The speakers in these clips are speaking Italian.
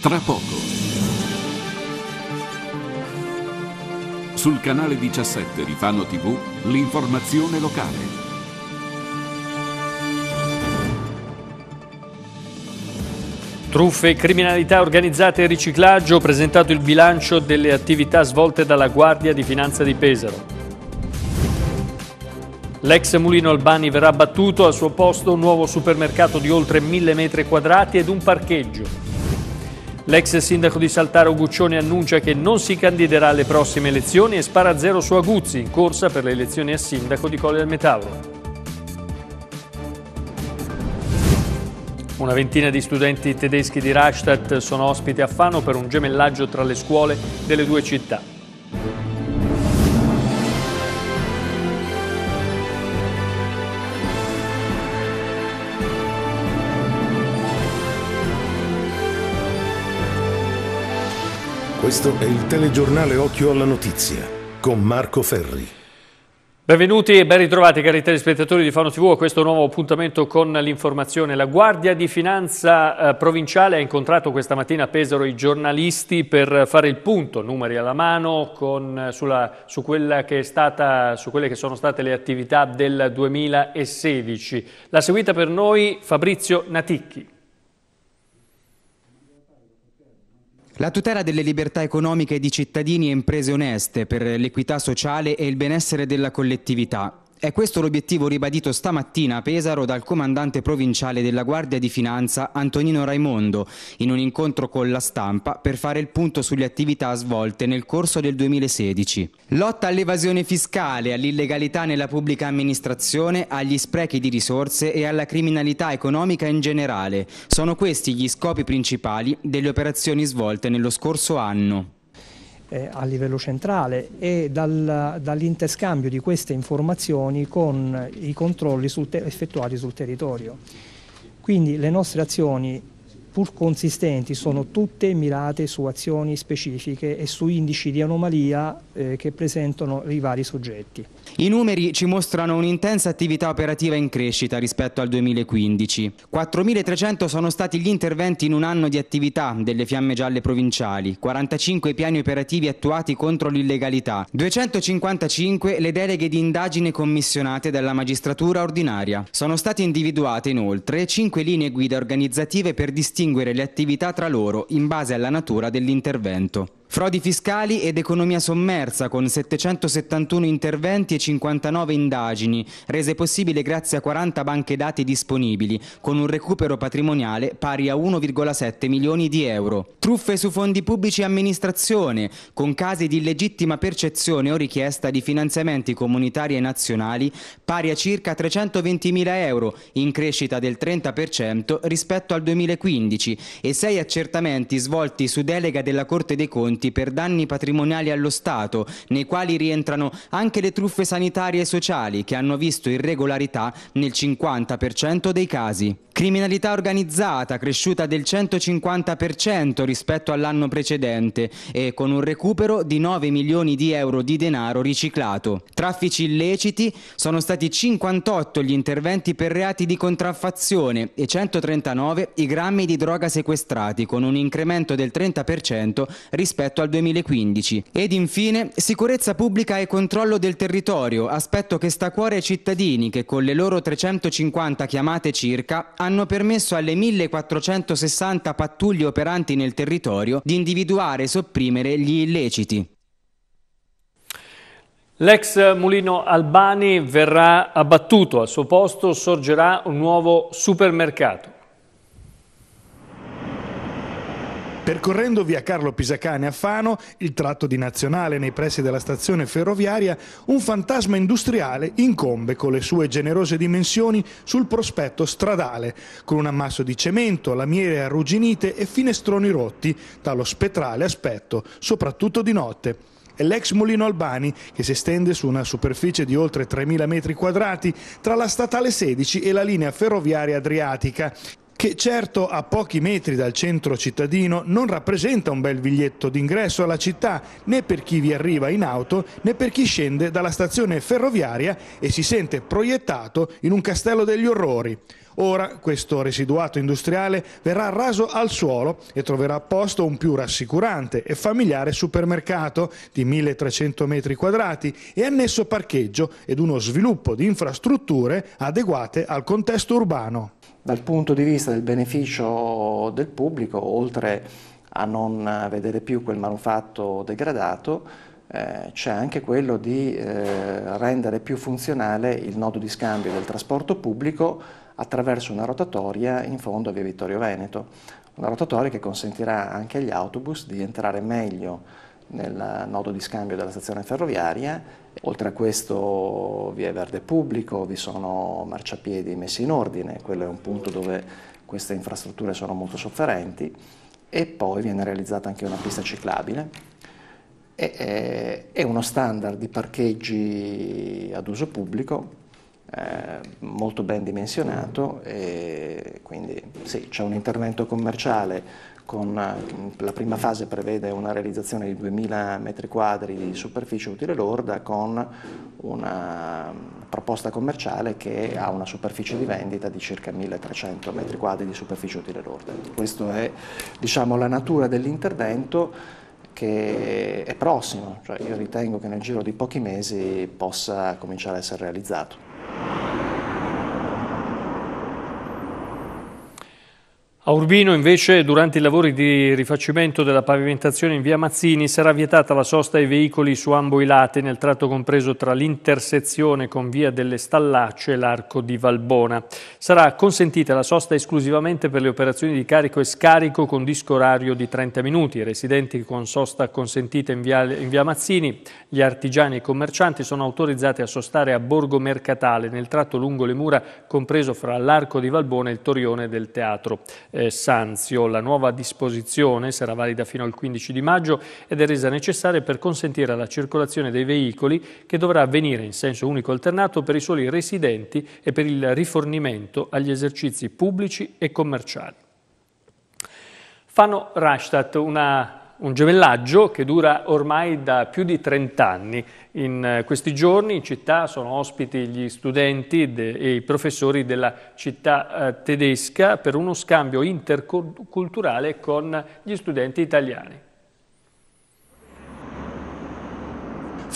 Tra poco. Sul canale 17 di Fano TV l'informazione locale. Truffe, criminalità organizzate e riciclaggio, ho presentato il bilancio delle attività svolte dalla Guardia di Finanza di Pesaro. L'ex mulino Albani verrà abbattuto, al suo posto un nuovo supermercato di oltre 1000 metri quadrati ed un parcheggio. L'ex sindaco di Saltaro Guccione annuncia che non si candiderà alle prossime elezioni e spara zero su Aguzzi, in corsa per le elezioni a sindaco di Colle del Metallo. Una ventina di studenti tedeschi di Rastatt sono ospiti a Fano per un gemellaggio tra le scuole delle due città. Questo è il telegiornale Occhio alla Notizia con Marco Ferri. Benvenuti e ben ritrovati cari telespettatori di Fano TV a questo nuovo appuntamento con l'informazione. La Guardia di Finanza eh, Provinciale ha incontrato questa mattina a Pesaro i giornalisti per fare il punto, numeri alla mano, con, eh, sulla, su, stata, su quelle che sono state le attività del 2016. La seguita per noi Fabrizio Naticchi. La tutela delle libertà economiche di cittadini e imprese oneste per l'equità sociale e il benessere della collettività è questo l'obiettivo ribadito stamattina a Pesaro dal comandante provinciale della Guardia di Finanza Antonino Raimondo in un incontro con la stampa per fare il punto sulle attività svolte nel corso del 2016. Lotta all'evasione fiscale, all'illegalità nella pubblica amministrazione, agli sprechi di risorse e alla criminalità economica in generale. Sono questi gli scopi principali delle operazioni svolte nello scorso anno eh, a livello centrale e dal, dall'interscambio di queste informazioni con i controlli sul effettuati sul territorio. Quindi le nostre azioni pur consistenti, sono tutte mirate su azioni specifiche e su indici di anomalia eh, che presentano i vari soggetti. I numeri ci mostrano un'intensa attività operativa in crescita rispetto al 2015. 4.300 sono stati gli interventi in un anno di attività delle fiamme gialle provinciali, 45 piani operativi attuati contro l'illegalità, 255 le deleghe di indagine commissionate dalla magistratura ordinaria. Sono state individuate inoltre 5 linee guida organizzative per distinguere distinguere le attività tra loro in base alla natura dell'intervento. Frodi fiscali ed economia sommersa con 771 interventi e 59 indagini, rese possibile grazie a 40 banche dati disponibili, con un recupero patrimoniale pari a 1,7 milioni di euro. Truffe su fondi pubblici e amministrazione, con casi di illegittima percezione o richiesta di finanziamenti comunitari e nazionali pari a circa 320 mila euro, in crescita del 30% rispetto al 2015, e 6 accertamenti svolti su delega della Corte dei Conti conti per danni patrimoniali allo Stato, nei quali rientrano anche le truffe sanitarie e sociali che hanno visto irregolarità nel 50% dei casi. Criminalità organizzata cresciuta del 150% rispetto all'anno precedente e con un recupero di 9 milioni di euro di denaro riciclato. Traffici illeciti sono stati 58 gli interventi per reati di contraffazione e 139 i grammi di droga sequestrati con un incremento del 30% rispetto al 2015. Ed infine sicurezza pubblica e controllo del territorio, aspetto che sta a cuore ai cittadini che con le loro 350 chiamate circa hanno hanno permesso alle 1460 pattuglie operanti nel territorio di individuare e sopprimere gli illeciti. L'ex mulino Albani verrà abbattuto, al suo posto sorgerà un nuovo supermercato. Percorrendo via Carlo Pisacane a Fano, il tratto di Nazionale nei pressi della stazione ferroviaria, un fantasma industriale incombe con le sue generose dimensioni sul prospetto stradale, con un ammasso di cemento, lamiere arrugginite e finestroni rotti dallo spettrale aspetto, soprattutto di notte è l'ex mulino Albani che si estende su una superficie di oltre 3.000 metri quadrati tra la statale 16 e la linea ferroviaria adriatica che certo a pochi metri dal centro cittadino non rappresenta un bel biglietto d'ingresso alla città né per chi vi arriva in auto né per chi scende dalla stazione ferroviaria e si sente proiettato in un castello degli orrori. Ora questo residuato industriale verrà raso al suolo e troverà a posto un più rassicurante e familiare supermercato di 1300 metri quadrati e annesso parcheggio ed uno sviluppo di infrastrutture adeguate al contesto urbano. Dal punto di vista del beneficio del pubblico, oltre a non vedere più quel manufatto degradato, eh, c'è anche quello di eh, rendere più funzionale il nodo di scambio del trasporto pubblico attraverso una rotatoria in fondo a Via Vittorio Veneto, una rotatoria che consentirà anche agli autobus di entrare meglio nel nodo di scambio della stazione ferroviaria. Oltre a questo vi è verde pubblico, vi sono marciapiedi messi in ordine, quello è un punto dove queste infrastrutture sono molto sofferenti e poi viene realizzata anche una pista ciclabile e, e eh, uno standard di parcheggi ad uso pubblico eh, molto ben dimensionato e quindi sì, c'è un intervento commerciale con, eh, la prima fase prevede una realizzazione di 2000 metri quadri di superficie utile lorda con una proposta commerciale che ha una superficie di vendita di circa 1300 metri quadri di superficie utile lorda. Questa è diciamo, la natura dell'intervento che è prossimo, cioè io ritengo che nel giro di pochi mesi possa cominciare a essere realizzato. A Urbino invece durante i lavori di rifacimento della pavimentazione in via Mazzini sarà vietata la sosta ai veicoli su ambo i lati nel tratto compreso tra l'intersezione con via delle Stallacce e l'arco di Valbona. Sarà consentita la sosta esclusivamente per le operazioni di carico e scarico con disco orario di 30 minuti. I residenti con sosta consentita in via, in via Mazzini, gli artigiani e i commercianti sono autorizzati a sostare a Borgo Mercatale nel tratto lungo le mura compreso fra l'arco di Valbona e il torione del teatro eh, Sanzio. La nuova disposizione sarà valida fino al 15 di maggio ed è resa necessaria per consentire la circolazione dei veicoli che dovrà avvenire in senso unico alternato per i soli residenti e per il rifornimento agli esercizi pubblici e commerciali. Fanno Rastatt una un gemellaggio che dura ormai da più di 30 anni. In eh, questi giorni in città sono ospiti gli studenti e i professori della città eh, tedesca per uno scambio interculturale con gli studenti italiani.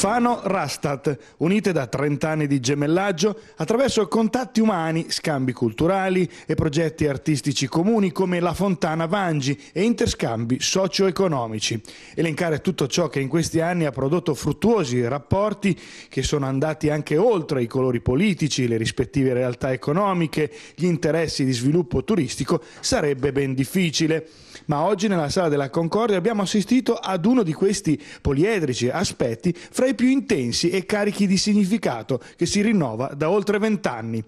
Fano-Rastat, unite da 30 anni di gemellaggio attraverso contatti umani, scambi culturali e progetti artistici comuni come la Fontana Vangi e interscambi socio-economici. Elencare tutto ciò che in questi anni ha prodotto fruttuosi rapporti che sono andati anche oltre i colori politici, le rispettive realtà economiche, gli interessi di sviluppo turistico sarebbe ben difficile. Ma oggi nella Sala della Concordia abbiamo assistito ad uno di questi poliedrici aspetti fra i tra più intensi e carichi di significato che si rinnova da oltre vent'anni.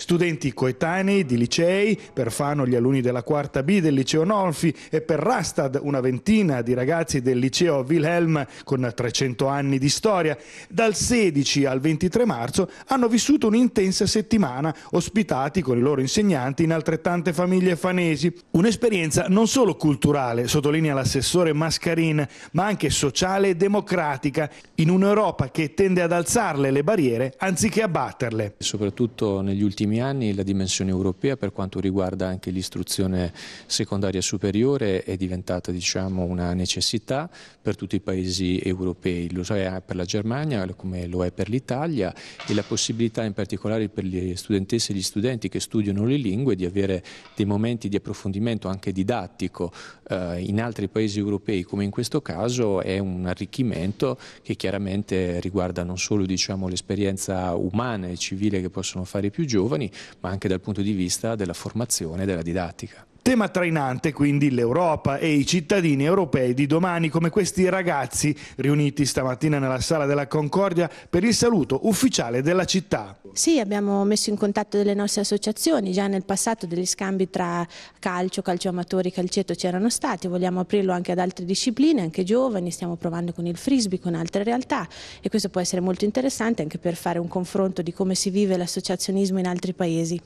Studenti coetanei di licei, per Fano gli alunni della quarta B del liceo Nolfi e per Rastad una ventina di ragazzi del liceo Wilhelm con 300 anni di storia, dal 16 al 23 marzo hanno vissuto un'intensa settimana ospitati con i loro insegnanti in altrettante famiglie fanesi. Un'esperienza non solo culturale, sottolinea l'assessore Mascarin, ma anche sociale e democratica, in un'Europa che tende ad alzarle le barriere anziché abbatterle. Soprattutto negli ultimi ultimi anni la dimensione europea per quanto riguarda anche l'istruzione secondaria superiore è diventata diciamo, una necessità per tutti i paesi europei, lo è per la Germania come lo è per l'Italia e la possibilità in particolare per le studentesse e gli studenti che studiano le lingue di avere dei momenti di approfondimento anche didattico eh, in altri paesi europei come in questo caso è un arricchimento che chiaramente riguarda non solo diciamo, l'esperienza umana e civile che possono fare i più giovani giovani, ma anche dal punto di vista della formazione e della didattica. Tema trainante quindi l'Europa e i cittadini europei di domani come questi ragazzi riuniti stamattina nella sala della Concordia per il saluto ufficiale della città. Sì, abbiamo messo in contatto delle nostre associazioni, già nel passato degli scambi tra calcio, calcio amatori, calcetto c'erano stati, vogliamo aprirlo anche ad altre discipline, anche giovani, stiamo provando con il frisbee, con altre realtà e questo può essere molto interessante anche per fare un confronto di come si vive l'associazionismo in altri paesi.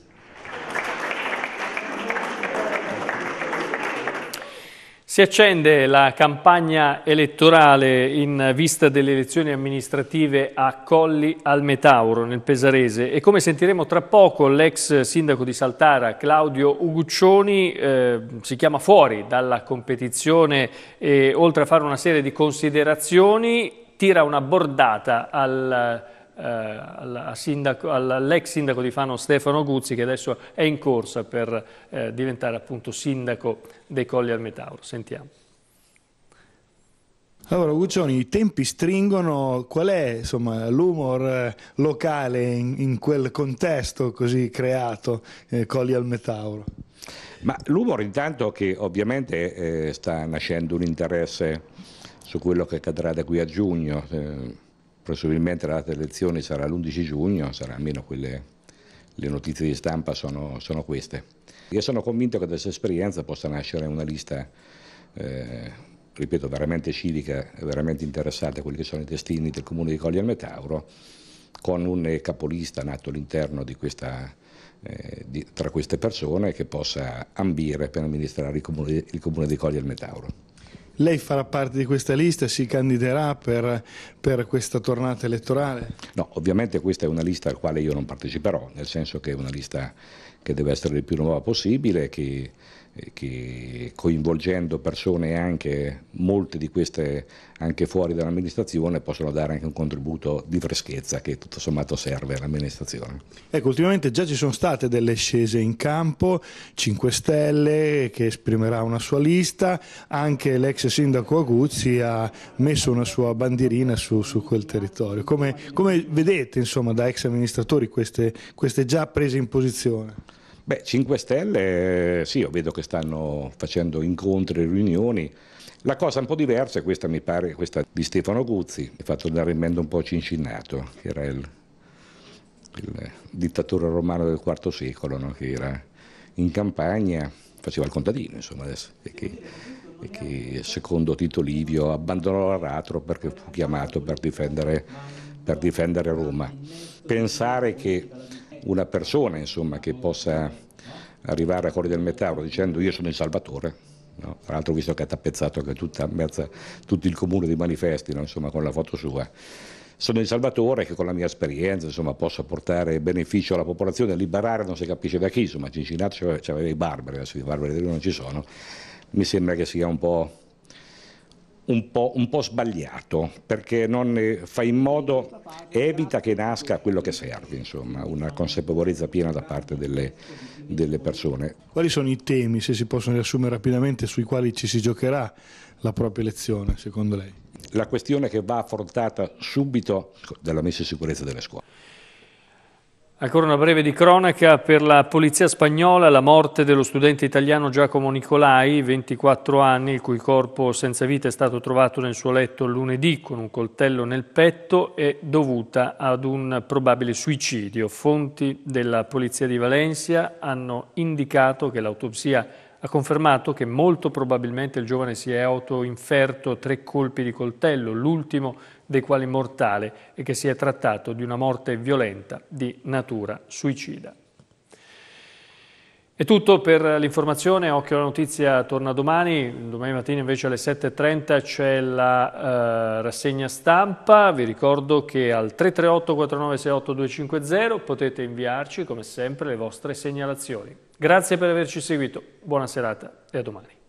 Si accende la campagna elettorale in vista delle elezioni amministrative a Colli al Metauro, nel Pesarese, e come sentiremo tra poco l'ex sindaco di Saltara, Claudio Uguccioni, eh, si chiama fuori dalla competizione e oltre a fare una serie di considerazioni tira una bordata al eh, all'ex sindaco, di Fano Stefano Guzzi che adesso è in corsa per eh, diventare appunto sindaco dei Colli al Metauro. Sentiamo. Allora Guccioni, i tempi stringono, qual è l'humor eh, locale in, in, quel contesto così creato, eh, Colli al Metauro? Ma l'umor intanto che ovviamente eh, sta nascendo un interesse su quello che accadrà da qui a giugno, eh, Probabilmente la data delle elezioni sarà l'11 giugno, sarà almeno quelle, le notizie di stampa sono, sono queste. Io sono convinto che da questa esperienza possa nascere una lista, eh, ripeto, veramente civica, veramente interessata a quelli che sono i destini del comune di Colli al Metauro, con un capolista nato all'interno di questa eh, di, tra queste persone che possa ambire per amministrare il comune, il comune di Colli al Metauro. Lei farà parte di questa lista, si candiderà per, per, questa tornata elettorale? No, ovviamente questa è una lista alla quale io non parteciperò, nel senso che è una lista che deve essere il più nuova possibile, che, eh, che coinvolgendo persone anche, molte di queste anche fuori dall'amministrazione, possono dare anche un contributo di freschezza che tutto sommato serve all'amministrazione. Ecco, ultimamente già ci sono state delle scese in campo, 5 Stelle che esprimerà una sua lista, anche l'ex sindaco Aguzzi ha messo una sua bandierina su, su quel territorio. Come, come, vedete insomma da ex amministratori queste, queste già prese in posizione? Beh, 5 Stelle, eh, sì, io vedo che stanno facendo incontri e riunioni. La cosa un po' diversa è questa, mi pare, questa di Stefano Guzzi, che ha fatto da rimendo un po' cincinnato, che era il, il, dittatore romano del IV secolo, no? che era in campagna, faceva il contadino, insomma, adesso, e che, e che secondo Tito Livio abbandonò l'aratro perché fu chiamato per difendere, per difendere Roma. Pensare che una persona insomma, che possa arrivare a Corri del Metauro dicendo io sono il salvatore, no? tra l'altro visto che ha tappezzato anche tutta, mezza, tutto il comune di manifesti no? insomma, con la foto sua, sono il salvatore che con la mia esperienza insomma, posso portare beneficio alla popolazione, liberare non si capisce da chi, insomma Cincinnato c'aveva i barbari, adesso i barbari non ci sono, mi sembra che sia un po' un po', un po', sbagliato perché non fa in modo, evita che nasca quello che serve, insomma, una consapevolezza piena da parte delle, delle persone. Quali sono i temi, se si possono riassumere rapidamente, sui quali ci si giocherà la propria elezione, secondo lei? La questione che va affrontata subito della messa in sicurezza delle scuole. Ancora una breve di cronaca per la polizia spagnola, la morte dello studente italiano Giacomo Nicolai, 24 anni, il cui corpo senza vita è stato trovato nel suo letto lunedì con un coltello nel petto, è dovuta ad un probabile suicidio. Fonti della polizia di Valencia hanno indicato che l'autopsia è ha confermato che molto probabilmente il giovane si è autoinferto tre colpi di coltello, l'ultimo dei quali mortale, e che si è trattato di una morte violenta di natura suicida. È tutto per l'informazione, occhio alla notizia torna domani, domani mattina invece alle 7.30 c'è la eh, rassegna stampa, vi ricordo che al 338 4968 250 potete inviarci come sempre le vostre segnalazioni. Grazie per averci seguito, buona serata e a domani.